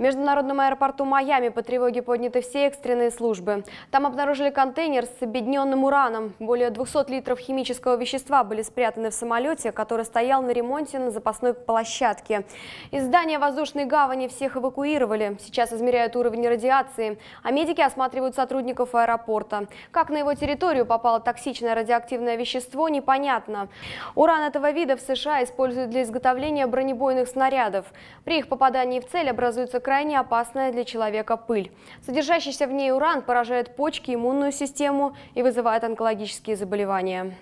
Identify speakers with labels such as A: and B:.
A: В международном аэропорту Майами по тревоге подняты все экстренные службы. Там обнаружили контейнер с обедненным ураном. Более 200 литров химического вещества были спрятаны в самолете, который стоял на ремонте на запасной площадке. Из здания воздушной гавани всех эвакуировали. Сейчас измеряют уровень радиации. А медики осматривают сотрудников аэропорта. Как на его территорию попало токсичное радиоактивное вещество, непонятно. Уран этого вида в США используют для изготовления бронебойных снарядов. При их попадании в цель образуются крайне опасная для человека пыль. Содержащийся в ней уран поражает почки, иммунную систему и вызывает онкологические заболевания.